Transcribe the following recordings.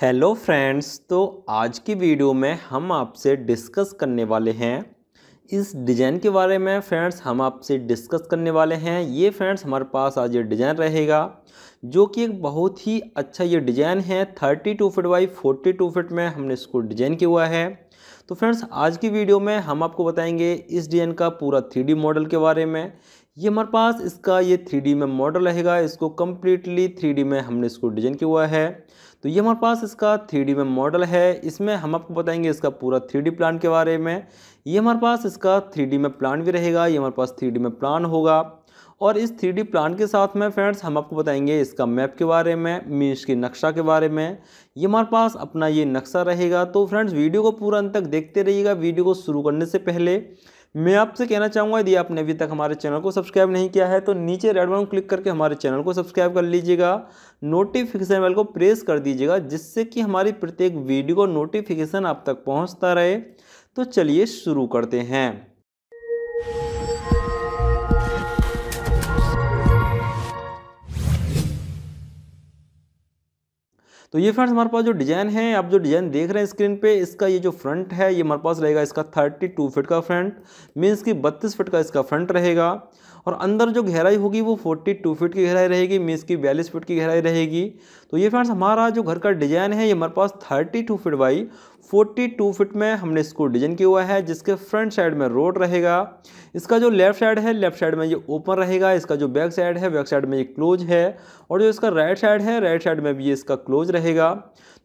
hello friends तो आज की वीडियो में हम आपसे डिस्कस करने वाले हैं इस डिज़ाइन के बारे में फ्रेंड्स हम आपसे डिस्कस करने वाले हैं ये फ्रेंड्स हमारे पास आज ये डिज़ाइन रहेगा जो कि एक बहुत ही अच्छा ये डिज़ाइन है thirty two feet by forty two feet में हमने इसको डिज़ाइन किया हुआ है तो फ्रेंड्स आज की वीडियो में हम आपको बताएंगे इस डिज़ाइन का पूरा थ्री मॉडल के बारे में ये हमारे पास इसका ये थ्री में मॉडल रहेगा इसको कम्प्लीटली थ्री में हमने इसको डिज़ाइन किया हुआ है तो ये हमारे पास इसका थ्री में मॉडल है इसमें हम आपको बताएंगे इसका पूरा थ्री प्लान के बारे में ये हमारे पास इसका थ्री में प्लान भी रहेगा ये हमारे पास थ्री में प्लान होगा और इस थ्री प्लान के साथ में फ्रेंड्स हम आपको बताएंगे इसका मैप के बारे में मीन्स के नक्शा के बारे में ये हमारे पास अपना ये नक्शा रहेगा तो फ्रेंड्स वीडियो को पूरा अंत तक देखते रहिएगा वीडियो को शुरू करने से पहले मैं आपसे कहना चाहूँगा यदि आपने अभी तक हमारे चैनल को सब्सक्राइब नहीं किया है तो नीचे रेड बटन क्लिक करके हमारे चैनल को सब्सक्राइब कर लीजिएगा नोटिफिकेशन बेल को प्रेस कर दीजिएगा जिससे कि हमारी प्रत्येक वीडियो को नोटिफिकेशन आप तक पहुँचता रहे तो चलिए शुरू करते हैं तो ये फ्रेंड्स हमारे पास जो डिज़ाइन है आप जो डिज़ाइन देख रहे हैं स्क्रीन पे इसका ये जो फ्रंट है ये हमारे पास रहेगा इसका थर्टी टू फिट का फ्रंट मीन्स कि बत्तीस फिट का इसका फ्रंट रहेगा और अंदर जो गहराई होगी वो 42 फीट की गहराई रहेगी मीन्स की बयालीस फीट की गहराई रहेगी तो ये फ्रेंड्स हमारा जो घर का डिज़ाइन है ये हमारे पास 32 फीट बाई 42 फीट में हमने इसको डिज़ाइन किया हुआ है जिसके फ्रंट साइड में रोड रहेगा इसका जो लेफ्ट साइड है लेफ्ट साइड में ये ओपन रहेगा इसका जो बैक साइड है बैक साइड में ये क्लोज है और जो इसका राइट साइड है राइट साइड में भी ये इसका क्लोज रहेगा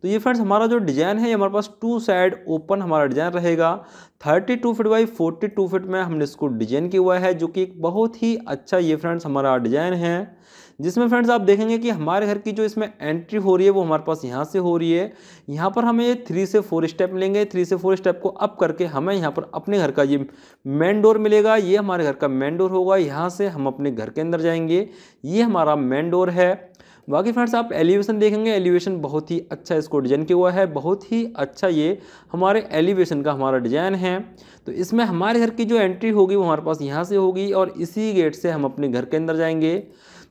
तो ये फ्रेंड्स हमारा जो डिज़ाइन है ये हमारे पास टू साइड ओपन हमारा डिज़ाइन रहेगा thirty two feet by forty two feet में हमने इसको डिजाइन किया हुआ है जो कि एक बहुत ही अच्छा ये फ्रेंड्स हमारा डिजाइन है जिसमें फ्रेंड्स आप देखेंगे कि हमारे घर की जो इसमें एंट्री हो रही है वो हमारे पास यहाँ से हो रही है यहाँ पर हमें थ्री से फोर स्टेप मिलेंगे थ्री से फोर स्टेप को अप करके हमें यहाँ पर अपने घर का ये मेन डोर मिलेगा ये हमारे घर का मेन डोर होगा यहाँ से हम अपने घर के अंदर जाएंगे ये हमारा मेन डोर है बाकी फ्रेंड्स आप एलिवेशन देखेंगे एलिवेशन बहुत ही अच्छा इसको डिजाइन किया हुआ है बहुत ही अच्छा ये हमारे एलिवेशन का हमारा डिजाइन है तो इसमें हमारे घर की जो एंट्री होगी वो हमारे पास यहाँ से होगी और इसी गेट से हम अपने घर के अंदर जाएंगे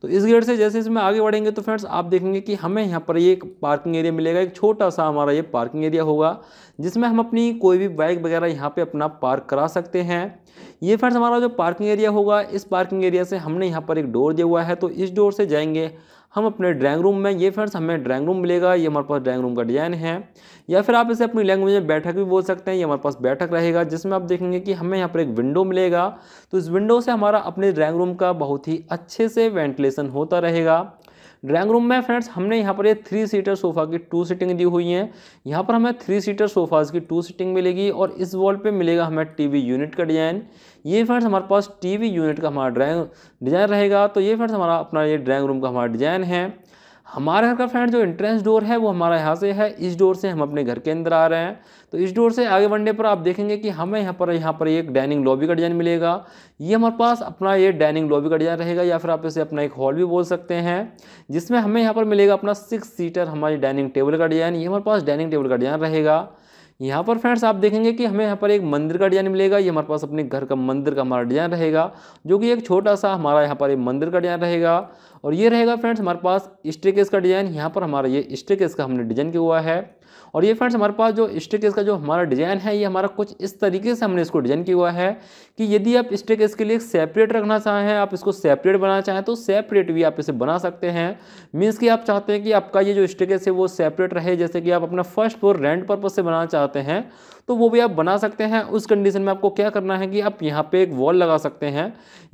तो इस गेट से जैसे इसमें आगे बढ़ेंगे तो फ्रेंड्स आप देखेंगे कि हमें यहाँ पर ये एक पार्किंग एरिया मिलेगा एक छोटा सा हमारा ये पार्किंग एरिया होगा जिसमें हम अपनी कोई भी बाइक वगैरह यहाँ पे अपना पार्क करा सकते हैं ये फ्रेंड्स हमारा जो पार्किंग एरिया होगा इस पार्किंग एरिया से हमने यहाँ पर एक डोर दिया हुआ है तो इस डोर से जाएंगे हम अपने ड्राइंग रूम में ये फ्रेंड्स हमें ड्राइंग रूम मिलेगा ये हमारे पास ड्राइंग रूम का डिज़ाइन है या फिर आप इसे अपनी लैंग्वेज में बैठक भी बोल सकते हैं ये हमारे पास बैठक रहेगा जिसमें आप देखेंगे कि हमें यहाँ पर एक विंडो मिलेगा तो इस विंडो से हमारा अपने ड्राइंग रूम का बहुत ही अच्छे से वेंटिलेशन होता रहेगा ड्राइंग रूम में फ्रेंड्स हमने यहाँ पर ये थ्री सीटर सोफा की टू सीटिंग दी हुई है यहाँ पर हमें थ्री सीटर सोफाज की टू सीटिंग मिलेगी और इस वॉल पे मिलेगा हमें टीवी यूनिट का डिज़ाइन ये फ्रेंड्स हमारे पास टीवी यूनिट का हमारा ड्राइंग डिज़ाइन रहेगा तो ये फ्रेंड्स हमारा अपना ये ड्राइंग रूम का हमारा डिज़ाइन है हमारे घर का फ्रेंड जो इंट्रेंस डोर है वो हमारा यहाँ से है इस डोर से हम अपने घर के अंदर आ रहे हैं तो इस डोर से आगे बढ़ने पर आप देखेंगे कि हमें यहाँ पर यहाँ पर एक डाइनिंग लॉबी का डिज़ाइन मिलेगा ये हमारे पास अपना ये डाइनिंग लॉबी का डिज़ाइन रहेगा या फिर आप इसे अपना एक हॉल भी बोल सकते हैं जिसमें हमें यहाँ पर मिलेगा अपना सिक्स सीटर हमारी डाइनिंग टेबल का डिज़ाइन ये हमारे पास डाइनिंग टेबल का डिज़ाइन रहेगा यहाँ पर फ्रेंड्स आप देखेंगे कि हमें यहाँ पर एक मंदिर का डिज़ाइन मिलेगा ये हमारे पास अपने घर का मंदिर का हमारा डिज़ाइन रहेगा जो कि एक छोटा सा हमारा यहाँ पर एक मंदिर का डिज़ाइन रहेगा और ये रहेगा फ्रेंड्स हमारे पास स्टेकेस का डिज़ाइन यहाँ पर हमारा ये स्टेकेस का हमने डिज़ाइन किया हुआ है और ये फ्रेंड्स हमारे पास जो स्टेक का जो हमारा डिज़ाइन है ये हमारा कुछ इस तरीके से हमने इसको डिज़ाइन किया हुआ है कि यदि आप स्टेक के लिए सेपरेट रखना चाहें आप इसको सेपरेट बनाना चाहें तो सेपरेट भी आप इसे बना सकते हैं मीन्स कि आप चाहते हैं कि आपका ये जो स्टेक है वो सेपरेट रहे जैसे कि आप अपना फर्स्ट फ्लोर रेंट पर्पज़ से बनाना चाहते हैं तो वो भी आप बना सकते हैं उस कंडीशन में आपको क्या करना है कि आप यहाँ पे एक वॉल लगा सकते हैं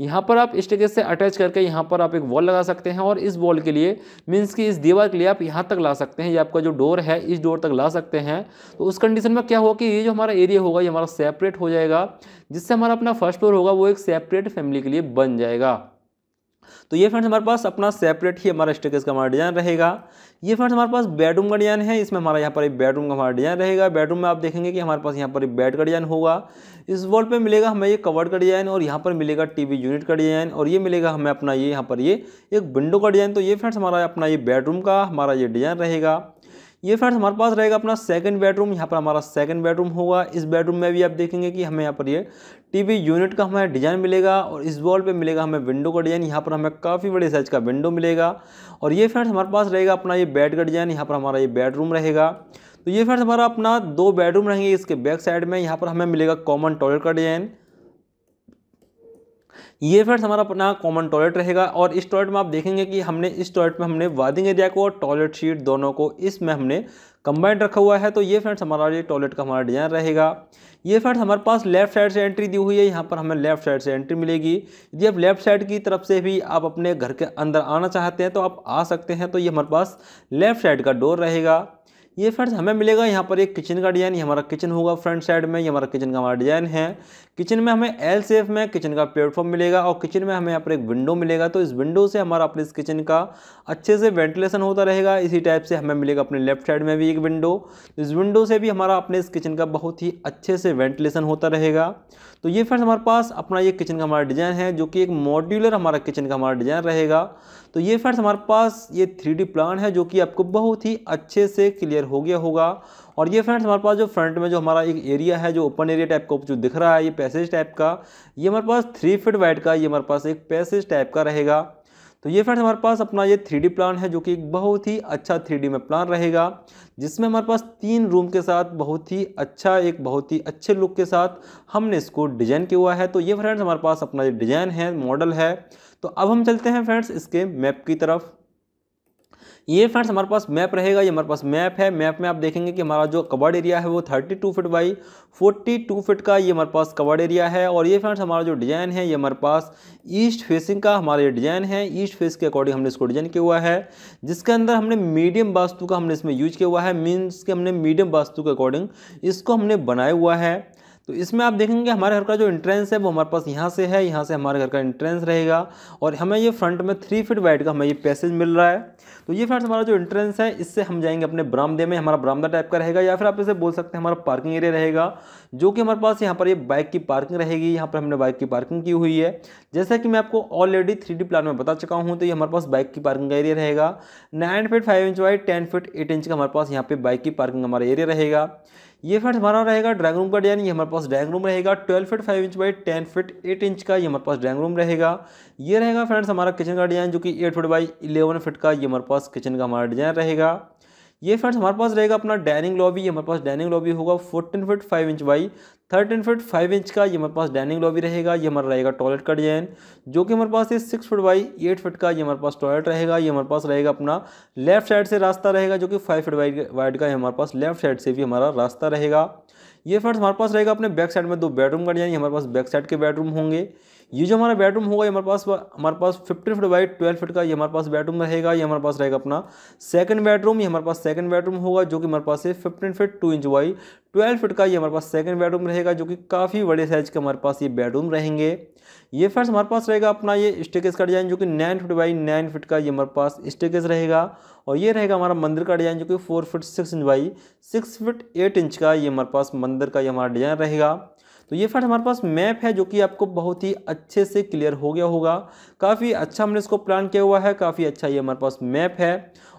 यहाँ पर आप स्टेजेस से अटैच करके यहाँ पर आप एक वॉल लगा सकते हैं और इस वॉल के लिए मीन्स कि इस दीवार के लिए आप यहाँ तक ला सकते हैं या आपका जो डोर है इस डोर तक ला सकते हैं तो उस कंडीशन में क्या होगा कि ये जो हमारा एरिया होगा ये हमारा सेपरेट हो जाएगा जिससे हमारा अपना फर्स्ट फ्लोर होगा वो एक सेपरेट फैमिली के लिए बन जाएगा तो ये फ्रेंड्स हमारे पास अपना सेपरेट ही हमारा स्टेकेज का हमारा डिज़ाइन रहेगा ये फ्रेंड्स हमारे पास बेडरूम का डिज़ाइन है इसमें हमारा यहाँ पर एक बेडरूम का हमारा डिज़ाइन रहेगा बेडरूम में आप देखेंगे कि हमारे पास यहाँ पर एक बेड का डिज़ाइन होगा इस वॉल पे मिलेगा हमें ये कवर्ड का डिज़ाइन और यहाँ पर मिलेगा टीवी यूनिट का डिज़ाइन और ये मिलेगा हमें अपना ये यहाँ पर ये एक विंडो का डिज़ाइन तो ये फ्रेंड्स हमारा अपना ये बेडरूम का हमारा ये डिज़ाइन रहेगा ये फ्रेंड्स हमारे पास रहेगा अपना सेकंड बेडरूम यहाँ पर हमारा सेकंड बेडरूम होगा इस बेडरूम में भी आप देखेंगे कि हमें यहाँ पर ये टीवी यूनिट का हमें डिज़ाइन मिलेगा और इस वॉल पे मिलेगा हमें विंडो का डिज़ाइन यहाँ पर हमें काफ़ी बड़े साइज का विंडो मिलेगा और ये फ्रेंड्स हमारे पास रहेगा अपना ये बेड का डिज़ाइन यहाँ पर हमारा ये बेडरूम रहेगा तो ये फ्रेंड्स हमारा अपना दो बेडरूम रहेंगे इसके बैक साइड में यहाँ पर हमें मिलेगा कॉमन टॉयलेट का डिज़ाइन ये फ्रेंड्स हमारा अपना कॉमन टॉयलेट रहेगा और इस टॉयलेट में आप देखेंगे कि हमने इस टॉयलेट में हमने वादिंग एरिया को और टॉयलेट शीट दोनों को इसमें हमने कंबाइंड रखा हुआ है तो ये फ्रेंड्स हमारा ये टॉयलेट का हमारा डिज़ाइन रहेगा ये फ्रेंड्स हमारे पास लेफ्ट साइड से एंट्री दी हुई है यहाँ पर हमें लेफ्ट साइड से एंट्री मिलेगी यदि आप लेफ्ट साइड की तरफ से भी आप अपने घर के अंदर आना चाहते हैं तो आप आ सकते हैं तो ये हमारे पास लेफ्ट साइड का डोर रहेगा ये फ्रेंड्स हमें मिलेगा यहाँ पर एक किचन का डिज़ाइन ये हमारा किचन होगा फ्रंट साइड में ये हमारा किचन का हमारा डिज़ाइन है किचन में हमें एल सेफ में किचन का प्लेटफॉर्म मिलेगा और किचन में हमें यहाँ पर एक विंडो मिलेगा तो इस विंडो से हमारा अपने इस किचन का अच्छे से वेंटिलेशन होता रहेगा इसी टाइप से हमें मिलेगा अपने लेफ्ट साइड में भी एक विंडो इस विंडो से भी हमारा अपने इस किचन का बहुत ही अच्छे से वेंटिलेशन होता रहेगा तो ये फ्रेंड्स हमारे पास अपना ये किचन का हमारा डिज़ाइन है जो कि एक मॉड्यूलर हमारा किचन का हमारा डिज़ाइन रहेगा तो ये फ्रेंड्स हमारे पास ये थ्री प्लान है जो कि आपको बहुत ही अच्छे से क्लियर हो गया होगा और ये फ्रेंड्स हमारे पास जो फ्रंट में जो हमारा एक एरिया है जो ओपन एरिया टाइप का जो दिख रहा है ये पैसेज टाइप का ये हमारे पास थ्री फिट वाइड का ये हमारे पास एक पैसेज टाइप का रहेगा तो ये फ्रेंड्स हमारे पास अपना ये थ्री प्लान है जो कि एक बहुत ही अच्छा थ्री में प्लान रहेगा जिसमें हमारे पास तीन रूम के साथ बहुत ही अच्छा एक बहुत ही अच्छे लुक के साथ हमने इसको डिजाइन किया हुआ है तो ये फ्रेंड्स हमारे पास अपना ये डिजाइन है मॉडल है तो अब हम चलते हैं फ्रेंड्स इसके मैप की तरफ ये फ्रेंड्स हमारे पास मैप रहेगा ये हमारे पास मैप है मैप में आप देखेंगे कि हमारा जो कवर्ड एरिया है वो 32 फिट बाई टू फिट का ये हमारे पास कवर्ड एरिया है और ये फ्रेंड्स हमारा जो डिज़ाइन है ये हमारे पास ईस्ट फेसिंग का हमारा ये डिज़ाइन है ईस्ट फेस के अकॉर्डिंग हमने इसको डिज़ाइन किया हुआ है जिसके अंदर हमने मीडियम वास्तु का हमने इसमें यूज किया हुआ है मीन्स कि हमने मीडियम वास्तु के अकॉर्डिंग इसको हमने बनाया हुआ है तो इसमें आप देखेंगे हमारे घर का जो इंट्रेंस है वो हमारे पास यहाँ से है यहाँ से हमारे घर का इंट्रेंस रहेगा और हमें ये फ्रंट में थ्री फिट वाइड का हमें ये पैसेज मिल रहा है तो ये फ्रेंड्स हमारा जो एंट्रेंस है इससे हम जाएंगे अपने बरामदे में हमारा बरामदा टाइप का रहेगा या फिर आप इसे बोल सकते हैं हमारा पार्किंग एरिया रहेगा जो कि हमारे पास यहाँ पर ये बाइक की पार्किंग रहेगी यहाँ पर हमने बाइक की पार्किंग की हुई है जैसा कि मैं आपको ऑलरेडी थ्री प्लान में बता चुका हूँ तो ये हमारे पास बाइक की पार्किंग का एरिया रहेगा nine feet five inch by ten feet eight inch का हमारे पास यहाँ पर बाइक की पार्किंग हमारा एरिया रहेगा ये फ्रेंड्स हमारा रहेगा ड्राइंग रूम का डिजाइन ये हमारे पास ड्राइंग रूम रहेगा twelve feet five inch by ten feet eight inch का ये हमारे पास ड्राइंग रूम रहेगा ये रहेगा फ्रेंड्स हमारा किचन का डिजाइन जो कि eight feet by eleven feet का ये हमारे पास किचन का हमारा डिजाइन रहेगा ये फ्रेंड्स हमारे पास रहेगा अपना डाइनिंग लॉबी ये हमारे पास डाइनिंग लॉबी होगा fourteen feet five inch by thirteen feet five inch का ये हमारे पास डाइनिंग लॉबी रहेगा ये हमारा रहेगा टॉयलेट का डिजाइन जो कि हमारे पास है six foot by eight feet का ये हमारे पास टॉयलेट रहेगा ये हमारे पास रहेगा अपना लेफ्ट साइड से रास्ता रहेगा जो कि फाइव फिट वाइड का हमारे पास लेफ्ट साइड से भी हमारा रास्ता रहेगा ये फ्रेंड्स हमारे पास रहेगा अपने बैक साइड में दो बेडरूम का डिजाइन हमारे पास बैक साइड के बेडरूम होंगे ये जो हमारा बेडरूम होगा ये हमारे पास हमारे पास fifteen feet by twelve feet का ये हमारे पास बेडरूम रहेगा ये हमारे पास रहेगा अपना सेकंड बेडरूम ये हमारे पास सेकंड बेडरूम होगा जो कि हमारे पास है fifteen feet two inch by twelve feet का ये हमारे पास सेकंड बेडरूम रहेगा जो कि काफ़ी बड़े साइज के हमारे पास ये बेडरूम रहेंगे ये फर्स्ट हमारे पास रहेगा अपना ये स्टेकेज का डिज़ाइन जो कि nine feet by nine feet का ये हमारे पास स्टेकेज रहेगा और ये रहेगा हमारा मंदिर का डिज़ाइन जो कि four feet six inch by six feet eight inch का ये हमारे पास मंदिर का ये हमारा डिज़ाइन रहेगा तो ये फ्रेंड हमारे पास मैप है जो कि आपको बहुत ही अच्छे से क्लियर हो गया होगा काफ़ी अच्छा हमने इसको प्लान किया हुआ है काफ़ी अच्छा ये हमारे पास मैप है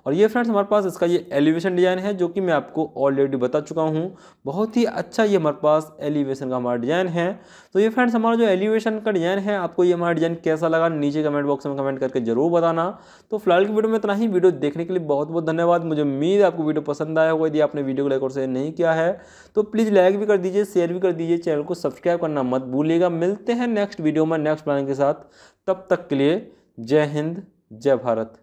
और ये फ्रेंड्स हमारे पास इसका ये एलिवेशन डिज़ाइन है जो कि मैं आपको ऑलरेडी बता चुका हूँ बहुत ही अच्छा ये हमारे पास एलिवेशन का हमारा डिज़ाइन है तो ये फ्रेंड्स हमारा जो एलिवेशन का डिज़ाइन है आपको ये हमारा डिज़ाइन कैसा लगा नीचे कमेंट बॉक्स में कमेंट करके जरूर बताना तो फिलहाल की वीडियो में इतना ही वीडियो देखने के लिए बहुत बहुत धन्यवाद मुझे उम्मीद आपको वीडियो पसंद आया होगा यदि आपने वीडियो को लाइक और शेयर नहीं किया है तो प्लीज़ लाइक भी कर दीजिए शेयर भी कर दीजिए चैनल को सब्सक्राइब करना मत भूलिएगा मिलते हैं नेक्स्ट वीडियो में नेक्स्ट प्लान के साथ तब तक के लिए जय हिंद जय भारत